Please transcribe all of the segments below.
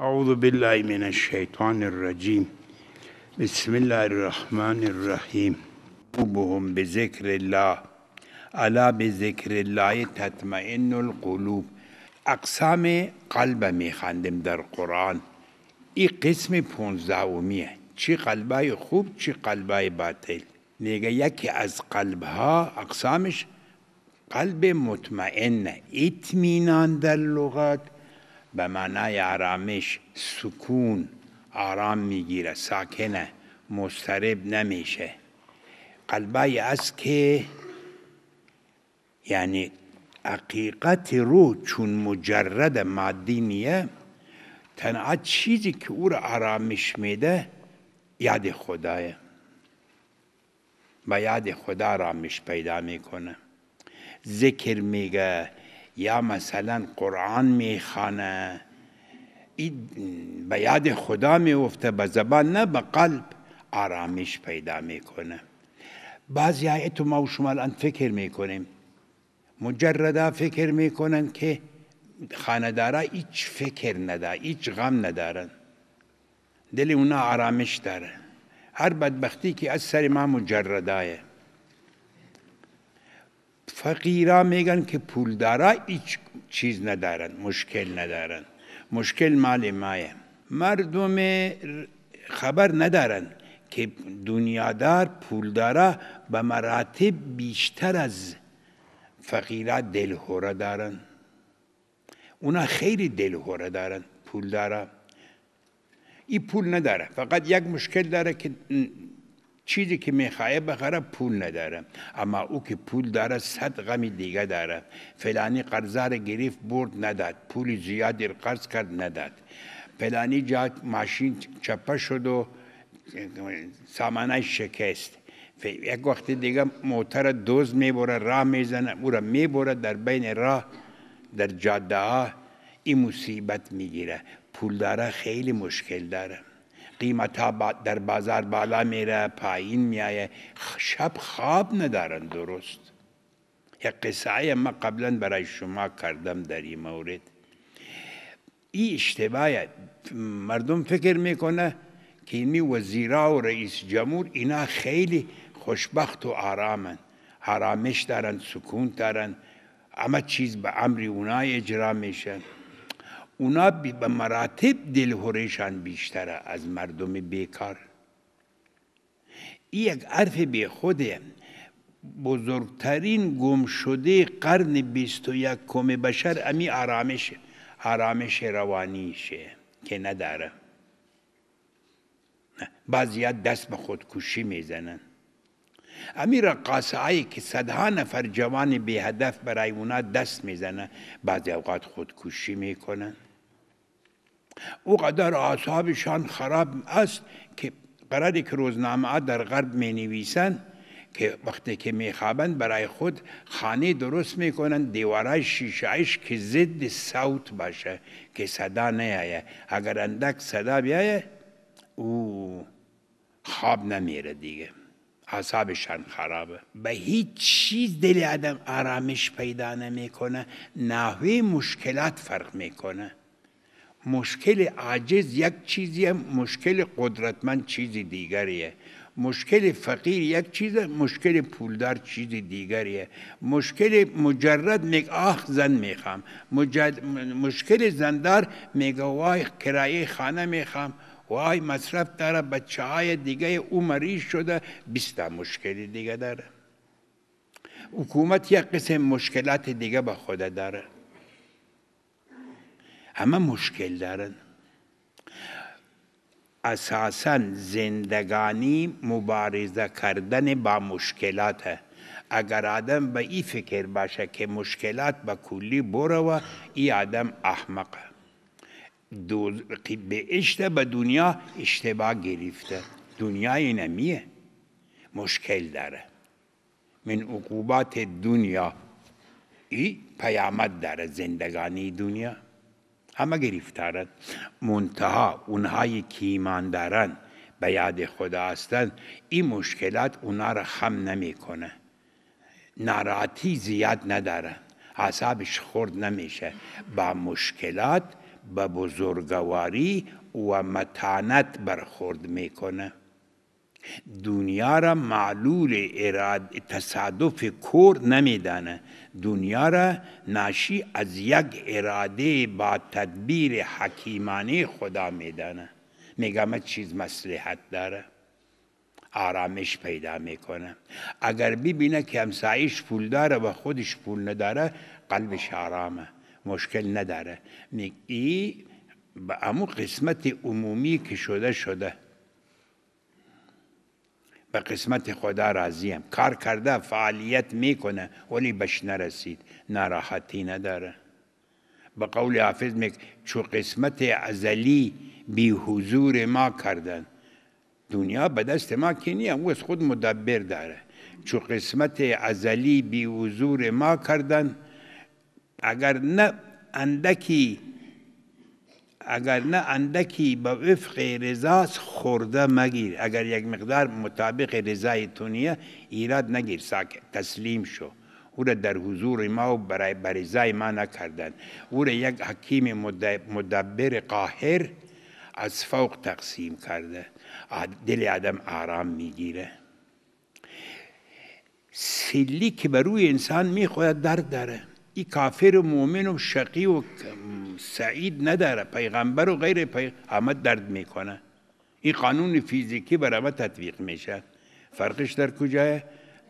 أعوذ بالله من الشيطان الرجيم بسم الله الرحمن الرحيم قلوبهم بذكر الله ألا بذكر الله تطمئن القلوب اقسام قلب میخندیم در قرآن اي قسم پونزدهمیه چی قلبای خوب چی قلبای باطل میگه یکی از قلبها اقسامش قلب مطمئن اطمینان در لغت به معنای آرامش سکون آرام میگیره ساکنه مسترب نمیشه قلبای از که یعنی حقیقت روح چون مجرد مادی نیه تنها چیزی که او را آرامش میده یاد خدایه با یاد خدا آرامش پیدا میکنه ذکر میگه یا مثلا قرآن میخانه به یاد خدا میفته به زبان نه به قلب آرامش پیدا میکنه بعضی تو ما و شما الان فکر میکنیم مجردا فکر میکنن که خاندارا هیچ فکر نداره هیچ غم ندارن دل اونا آرامش داره هر بدبختی که از سر ما مجردایه فقیرا میگن که پولدارا هیچ چیز ندارن مشکل ندارن مشکل مال مایه مردم خبر ندارن که دنیادار پولدارا به مراتب بیشتر از فقیرا دلهوره دارن اونا خیلی دلهوره دارن پولدارا این پول نداره فقط یک مشکل داره که چیزی که میخواه بخره پول نداره اما او که پول داره صد غمی دیگه داره فلانی قرضه را گرفت برد نداد پول زیادی قرض کرد نداد فلانی جا ماشین چپه شد و سامانه شکست یک وقت دیگه موتر دوز میبره راه میزنه او را میبره در بین راه در جاده ها این مصیبت میگیره پول داره خیلی مشکل داره قیمت در بازار بالا میره پایین میایه شب خواب ندارن درست یک قصه ما قبلا برای شما کردم در این مورد این اشتباه مردم فکر میکنه که می وزیرا و رئیس جمهور اینا خیلی خوشبخت و آرامن آرامش دارن سکون دارن اما چیز به امری اونا اجرا میشن اونا به مراتب دلهورشان بیشتره از مردم بیکار این یک عرف بی خوده بزرگترین گم شده قرن بیست و کم بشر امی آرامش آرامش روانیشه که نداره بعضی دست به خودکشی میزنن امی رقاصه که صدها نفر جوان به هدف برای اونا دست میزنن بعضی اوقات خودکشی میکنن او قدر اعصابشان خراب است که قراری که روزنامه در غرب می نویسند که وقتی که میخوابند برای خود خانه درست میکنند دیوارای شیشایش که ضد سوت باشه که صدا نیایه اگر اندک صدا بیایه او خواب نمیره دیگه اعصابشان خرابه به هیچ چیز دل آدم آرامش پیدا نمیکنه نحوه مشکلات فرق میکنه مشکل عاجز یک چیزیه مشکل قدرتمند چیزی دیگریه مشکل فقیر یک چیزه مشکل پولدار چیز دیگریه مشکل مجرد میگه آخ زن میخوام مشکل زندار میگه وای کرایه خانه میخوام وای مصرف داره بچه های دیگه او مریض شده بیستا مشکل دیگه داره حکومت یک قسم مشکلات دیگه به خود داره همه مشکل دارن اساسا زندگانی مبارزه کردن با مشکلاته اگر آدم به این فکر باشه که مشکلات به کلی بره و این آدم احمقه بهشت به دنیا اشتباه گرفته دنیا نمیه مشکل داره من عقوبات دنیا ای پیامد داره زندگانی دنیا همه گریفتارن منتها اونهایی که ایمان دارن به یاد خدا هستند این مشکلات اونا را خم نمیکنه ناراحتی زیاد نداره حسابش خورد نمیشه با مشکلات با بزرگواری و متانت برخورد میکنه دنیا را معلول اراد تصادف کور نمیدانه دنیا را ناشی از یک اراده با تدبیر حکیمانه خدا میدانه میگم چیز مسلحت داره آرامش پیدا میکنه اگر ببینه که همسایش پول داره و خودش پول نداره قلبش آرامه مشکل نداره ای به امو قسمت عمومی که شده شده به قسمت خدا راضیم کار کرده فعالیت میکنه ولی بش نرسید ناراحتی نداره به قول حافظ میک چو قسمت ازلی بی حضور ما کردن دنیا به دست ما که نیه او از خود مدبر داره چو قسمت ازلی بی حضور ما کردن اگر نه اندکی اگر نه اندکی به وفق رضاست خورده مگیر اگر یک مقدار مطابق رضای تو ایراد نگیر ساکت تسلیم شو او را در حضور ما و برای برزای ما نکردن او را یک حکیم مدبر قاهر از فوق تقسیم کرده دل آدم آرام میگیره سلی که بر روی انسان میخواد درد داره ای کافر و مؤمن و شقی و سعید نداره پیغمبر و غیر پیغمبر درد میکنه این قانون فیزیکی برای ما تطبیق میشه فرقش در کجاه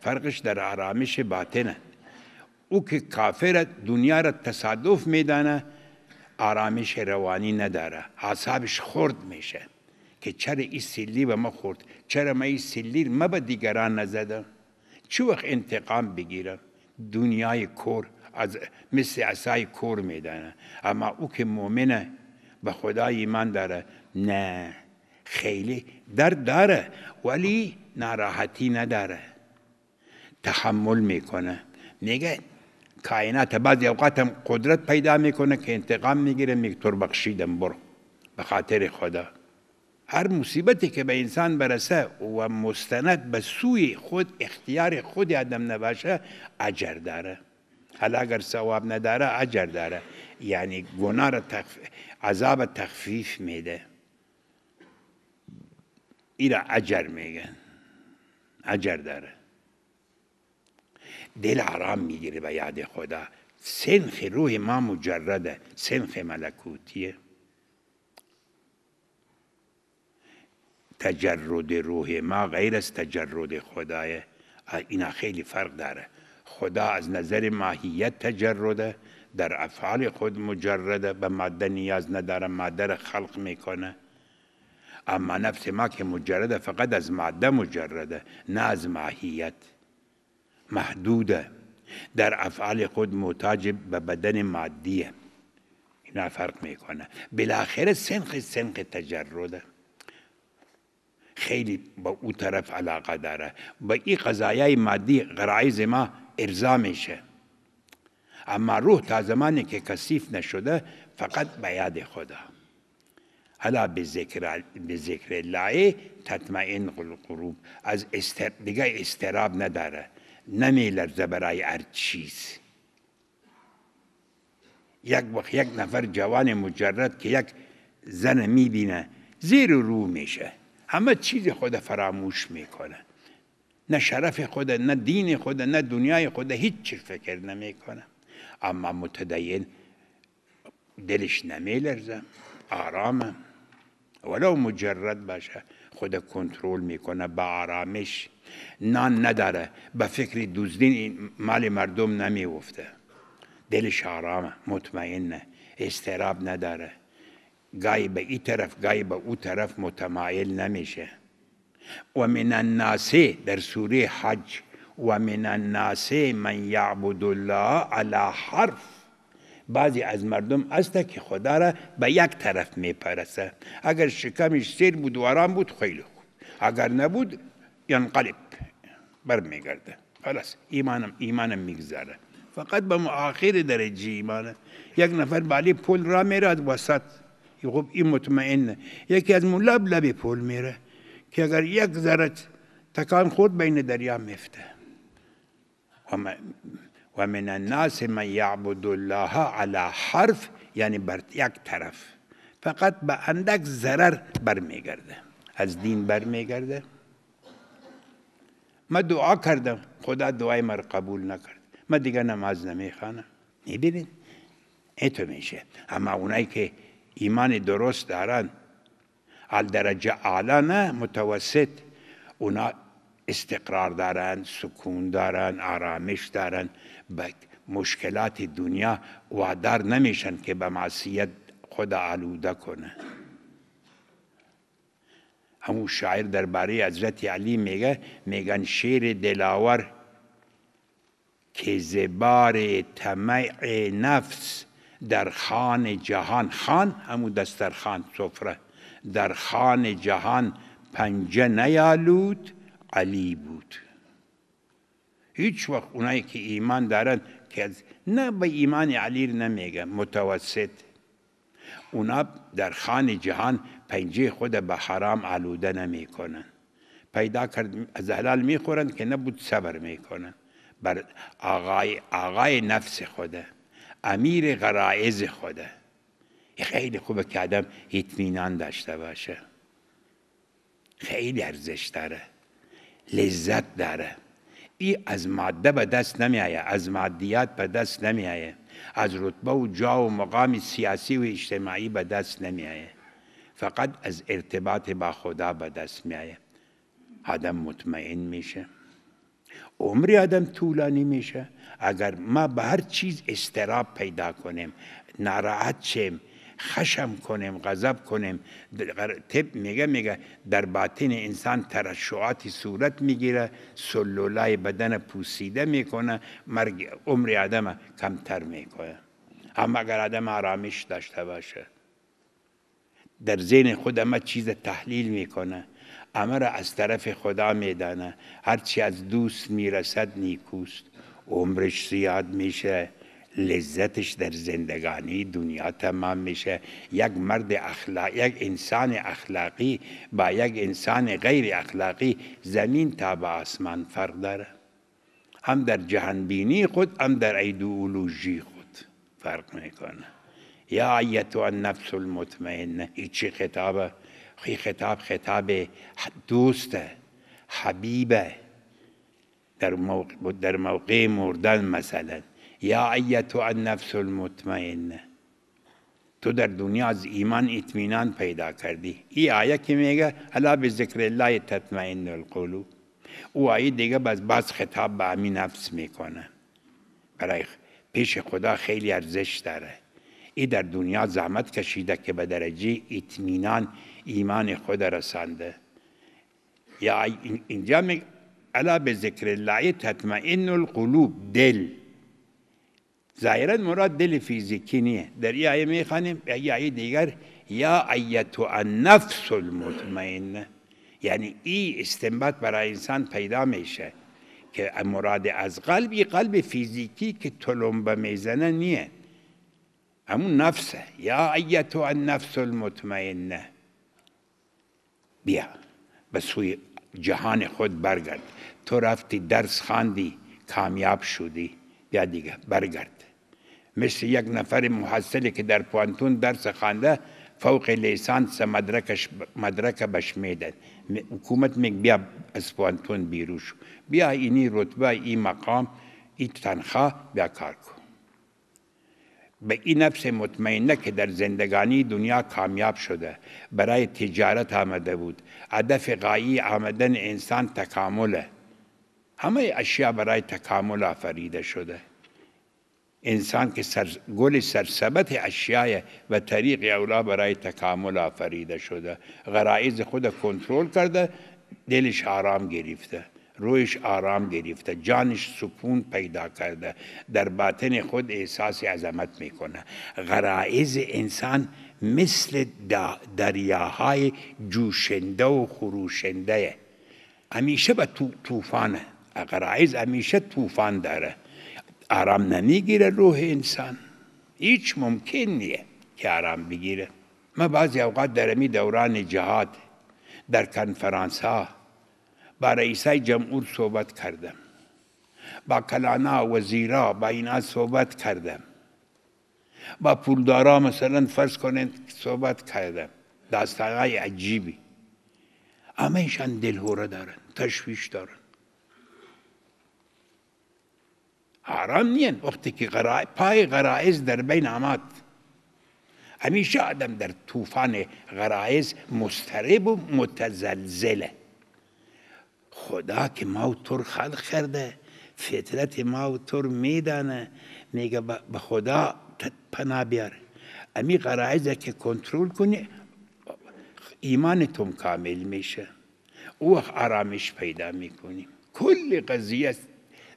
فرقش در آرامش باطنه او که کافر دنیا را تصادف میدانه آرامش روانی نداره حسابش خورد میشه که چرا این سلی به ما خورد چرا ما این سیلی ما به دیگران نزدم چه وقت انتقام بگیرم دنیای کور از مثل اصای کور میدنه اما او که مؤمنه به خدا ایمان داره نه خیلی درد داره ولی ناراحتی نداره تحمل میکنه نگه کائنات بعضی اوقات هم قدرت پیدا میکنه که انتقام میگیره میگه بر برو به خاطر خدا هر مصیبتی که به انسان برسه و مستند به سوی خود اختیار خود آدم نباشه اجر داره حالا اگر سواب نداره اجر داره یعنی گناه را تخف... عذاب تخفیف میده این اجر میگن اجر داره دل آرام میگیره به یاد خدا سنخ روح ما مجرده سنخ ملکوتیه تجرد روح ما غیر از تجرد خدایه، اینا خیلی فرق داره خدا از نظر ماهیت تجرده در افعال خود مجرده به ماده نیاز نداره ماده را خلق میکنه اما نفس ما که مجرده فقط از ماده مجرده نه از ماهیت محدوده در افعال خود محتاج به بدن مادیه اینا فرق میکنه بالاخره سنخ سنخ تجرده خیلی با او طرف علاقه داره با این قضایای مادی غرایز ما ارضا میشه اما روح تا زمانی که کثیف نشده فقط به یاد خدا حالا به ذکر الله تطمئن قلوب از استر... دیگه استراب نداره نمیلرزه برای هر چیز یک وقت یک نفر جوان مجرد که یک زن میبینه زیر رو میشه همه چیز خود فراموش میکنه نه شرف خوده نه دین خوده نه دنیای خوده هیچ چی فکر نمیکنه اما متدین دلش نمیلرزه آرامه ولو مجرد باشه خود کنترل میکنه به آرامش نان نداره به فکر دزدین مال مردم نمیوفته دلش آرامه مطمئنه استراب نداره گای به این طرف گای به او طرف متمایل نمیشه ومن الناس در سوره حج ومن الناس من يعبد الله على حرف بعضی از مردم است که خدا را به یک طرف پرسه. اگر شکمش سیر بود و آرام بود خیلی خوب اگر نبود ینقلب برمیگرده خلاص ایمانم ایمانم میگذاره فقط به آخر درجه ایمانه یک نفر بالی پول را میرد وسط خب این مطمئنه یکی از ملب لب پول میره که اگر یک ذره تکان خود بین دریا میفته و من الناس من یعبد الله علی حرف یعنی بر یک طرف فقط به اندک ضرر برمیگرده از دین برمیگرده ما دعا کردم خدا دعای مر قبول نکرد ما دیگه نماز نمیخوانم میبینید این تو میشه اما اونایی که ایمان درست دارن الدرجه درجه اعلا نه متوسط اونا استقرار دارن سکون دارن آرامش دارن به مشکلات دنیا وادار نمیشن که به معصیت خدا آلوده کنه همون شاعر درباره حضرت علی میگه میگن شیر دلاور که زبار تمع نفس در خان جهان خان همون دسترخان سفره در خان جهان پنجه نیالود علی بود هیچ وقت اونایی که ایمان دارن که نه به ایمان علی نمیگه متوسط اونا در خان جهان پنجه خود به حرام آلوده نمیکنن پیدا کرد از حلال میخورند که نبود صبر میکنن بر آقای, آقای نفس خوده امیر غرائز خوده خیلی خوبه که آدم اطمینان داشته باشه خیلی ارزش داره لذت داره ای از ماده به دست آیه. از مادیات به دست آیه. از رتبه و جا و مقام سیاسی و اجتماعی به دست آیه. فقط از ارتباط با خدا به دست آیه. آدم مطمئن میشه عمری آدم طولانی میشه اگر ما به هر چیز استراب پیدا کنیم ناراحت شیم خشم کنیم غضب کنیم طب میگه میگه در باطن انسان ترشعات صورت میگیره سلولای بدن پوسیده میکنه مرگ عمر آدم کمتر میکنه اما اگر آدم آرامش داشته باشه در ذهن خود چیز تحلیل میکنه اما از طرف خدا میدانه هرچی از دوست میرسد نیکوست عمرش زیاد میشه لذتش در زندگانی دنیا تمام میشه یک مرد اخلاق یک انسان اخلاقی با یک انسان غیر اخلاقی زمین تا به آسمان فرق داره هم در جهانبینی خود هم در ایدئولوژی خود فرق میکنه یا ایتو النفس المطمئنه ای چی خطابه خی خطاب خطاب دوسته حبیبه در موقع, در موقع مردن مثلا یا ایتو النفس المطمئنه تو در دنیا از ایمان اطمینان پیدا کردی ای آیه که میگه الا به ذکر الله تطمئن القلوب او آیه دیگه باز باز خطاب به امی نفس میکنه برای پیش خدا خیلی ارزش داره ای در دنیا زحمت کشیده که به درجه اطمینان ایمان خود رسنده یا اینجا میگه الا به ذکر الله تطمئن القلوب دل ظاهرا مراد دل فیزیکی نیه در این آیه میخوانیم آیه دیگر یا ایتو النفس المطمئنه یعنی این استنباط برای انسان پیدا میشه که مراد از قلب یه قلب فیزیکی که تلمبه میزنه نیه همون نفسه یا ایتو النفس المطمئنه بیا به سوی جهان خود برگرد تو رفتی درس خاندی کامیاب شدی بیا دیگه برگرد مثل یک نفر محصلی که در پوانتون درس خوانده فوق لیسانس مدرکش مدرک میداد حکومت میگه بیا از پوانتون بیروش، بیا اینی رتبه این مقام این تنخواه بیا کار کن به این نفس مطمئنه که در زندگانی دنیا کامیاب شده برای تجارت آمده بود هدف غایی آمدن انسان تکامله همه اشیا برای تکامل آفریده شده انسان که سر گل سرسبت اشیاء و طریق اولا برای تکامل آفریده شده غرایز خود کنترل کرده دلش آرام گرفته رویش آرام گرفته جانش سکون پیدا کرده در باطن خود احساس عظمت میکنه غرایز انسان مثل دریاهای جوشنده و خروشنده همیشه به طوفانه غرایز همیشه طوفان داره آرام نمیگیره روح انسان هیچ ممکن نیه که آرام بگیره ما بعضی اوقات در امی دوران جهاد در کنفرانس ها با رئیسای جمهور صحبت کردم با کلانا وزیرا با اینا صحبت کردم با پولدارا مثلا فرض کنید صحبت کردم داستانهای عجیبی همه ایشان دلهوره دارن تشویش دارن آرام نین وقتی که پای غرائز در بین آمد همیشه آدم در طوفان غرائز مسترب و متزلزله خدا که ما و خلق کرده فطرت ما و میدانه میگه به خدا پناه بیاره امی غرائزه که کنترل کنی ایمانتون کامل میشه او آرامش پیدا میکنی کل قضیه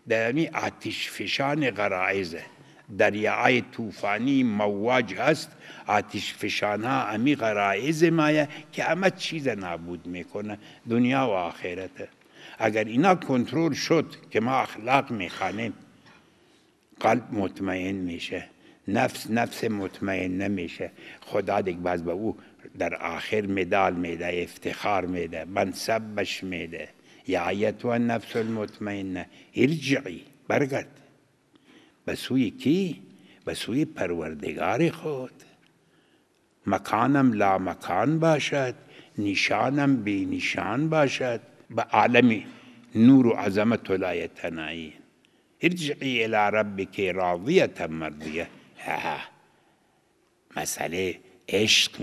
در آتش فشان غرائزه دریای طوفانی مواج هست آتش فشان ها امی غرائز مایه که همه چیز نابود میکنه دنیا و آخرت اگر اینا کنترل شد که ما اخلاق میخوانیم قلب مطمئن میشه نفس نفس مطمئن نمیشه خدا دیگه باز به او در آخر مدال میده افتخار میده سبش میده یا ایتها النفس المطمئنه ارجعی برگرد به سوی کی به سوی پروردگار خود مکانم لا مکان باشد نشانم بی نشان باشد به با عالم نور و عظمت ولایتنایی ارجعی الی ربک راضیه مرضیه مسئله عشق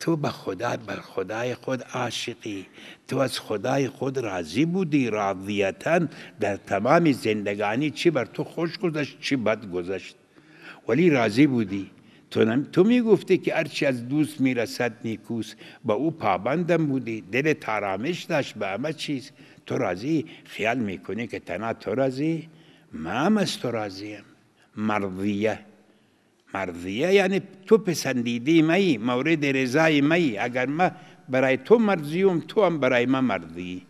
تو به خدا بر خدای خود عاشقی تو از خدای خود راضی بودی راضیتا در تمام زندگانی چی بر تو خوش گذشت چی بد گذشت ولی راضی بودی تو, نم... تو میگفتی که هرچی از دوست میرسد نیکوس با او پابندم بودی دل ترامش داشت به همه چیز تو راضی خیال میکنی که تنها تو راضی ما هم از تو راضیم مرضیه مرضیه یعنی تو پسندیده مایی، مورد رضای مایی، اگر ما برای تو مرضیم تو هم برای ما مرضی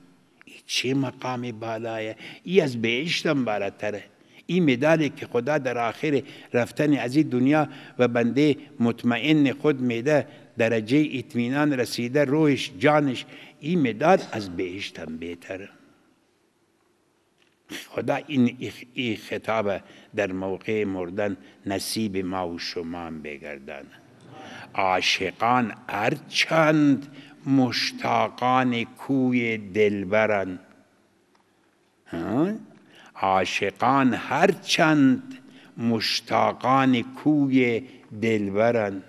چه مقام بالایه ای از بهشتم بالاتره این مدالی که خدا در آخر رفتن از این دنیا و بنده مطمئن خود میده درجه اطمینان رسیده روحش جانش این مداد از بهشتم بهتره خدا این ای خطاب در موقع مردن نصیب ما و شما بگردن عاشقان هرچند مشتاقان کوی دلبرن عاشقان هرچند مشتاقان کوی دلبرن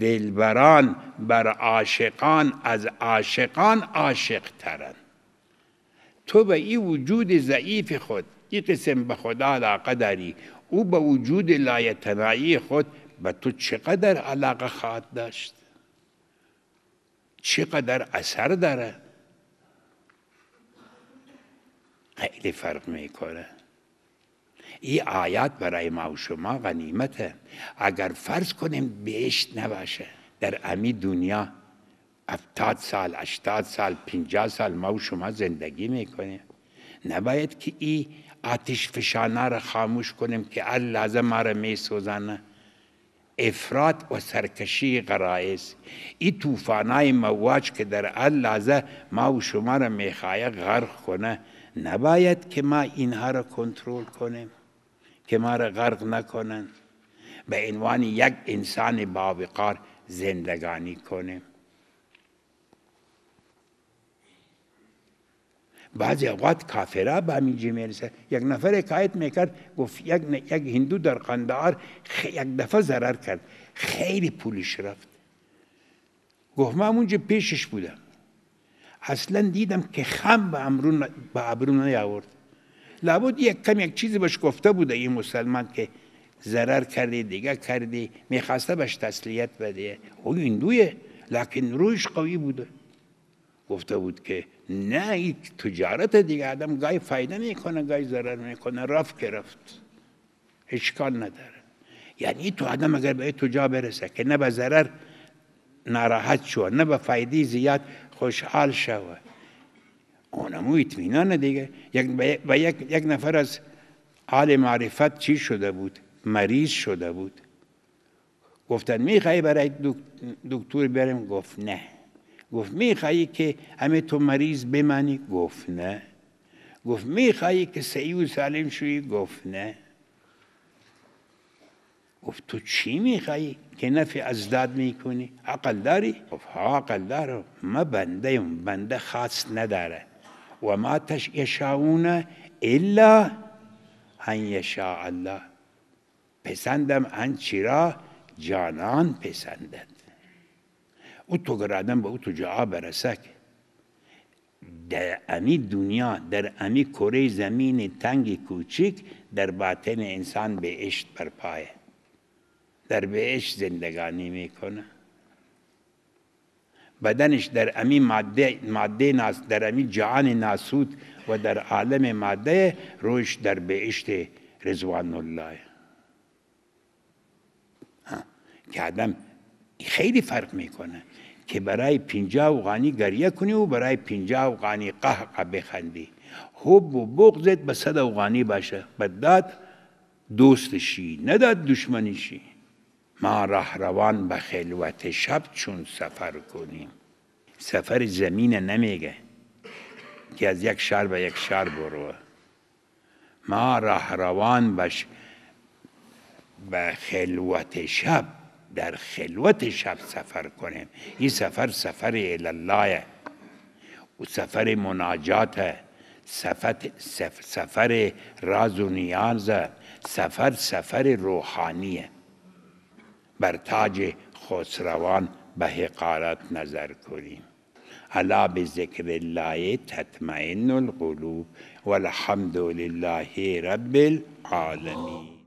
دلبران بر عاشقان از عاشقان عاشق ترند تو به این وجود ضعیف خود این قسم به خدا علاقه داری او به وجود لایتنایی خود به تو چقدر علاقه خواهد داشت چقدر اثر داره خیلی فرق میکنه این آیات برای ما و شما غنیمته اگر فرض کنیم بهشت نباشه در امی دنیا افتاد سال هشتاد سال پنجاه سال ما و شما زندگی میکنیم نباید که این آتش فشانه را خاموش کنیم که هر ما را میسوزانه افراد و سرکشی غرائز این توفانای مواج که در هر لحظه ما و شما را غرق کنه نباید که ما اینها را کنترل کنیم که ما را غرق نکنن به عنوان یک انسان باوقار زندگانی کنیم بعضی اوقات کافرا به همینجا میرسه یک نفر حکایت میکرد گفت یک, یک هندو در قندهار یک دفعه ضرر کرد خیلی پولش رفت گفت من اونجا پیشش بودم اصلا دیدم که خم به امرون به ابرو نیاورد لابد یک کم یک چیزی بهش گفته بوده این مسلمان که ضرر کردی دیگه کردی میخواسته بهش تسلیت بده او هندویه لکن روش قوی بوده گفته بود که نه این تجارت دیگه آدم گای فایده میکنه گای ضرر میکنه رفت که رفت اشکال نداره یعنی تو آدم اگر به جا برسه که نه به ضرر ناراحت شو نه به فایده زیاد خوشحال شو اونمو اطمینان دیگه یک یک, یک نفر از حال معرفت چی شده بود مریض شده بود گفتن میخوای برای دکتر بریم گفت نه گفت میخوایی که همه تو مریض بمانی گفت نه گفت میخوایی که سعی و سالم شوی گفت نه گفت تو چی میخوایی که نفع ازداد میکنی عقل داری گفت ها عقل دارم ما بنده بنده خاص نداره و ما تش الا ان یشاء الله پسندم ان چرا جانان پسندد او تو گرادن به او تو جا برسک در امی دنیا در امی کره زمین تنگ کوچیک در باطن انسان به پر پایه در اشت زندگانی میکنه بدنش در امی ماده, ماده ناس در امی جهان ناسود و در عالم ماده روش در بهشت رضوان الله که آدم خیلی فرق میکنه که برای پینجا اوغانی گریه کنی و برای پینجا اوغانی قهقه بخندی حب و بغضت به صد اوغانی باشه بداد دوستشی نداد دشمنی ما راه روان به خلوت شب چون سفر کنیم سفر زمین نمیگه که از یک شهر به یک شهر برو ما راه روان به خلوت شب در خلوت شب سفر کنیم این سفر سفر الله و سفر مناجات سفر, سفر راز و نیاز سفر سفر روحانیه بر تاج خسروان به حقارت نظر کنیم الا به ذکر الله تطمئن القلوب والحمد لله رب العالمین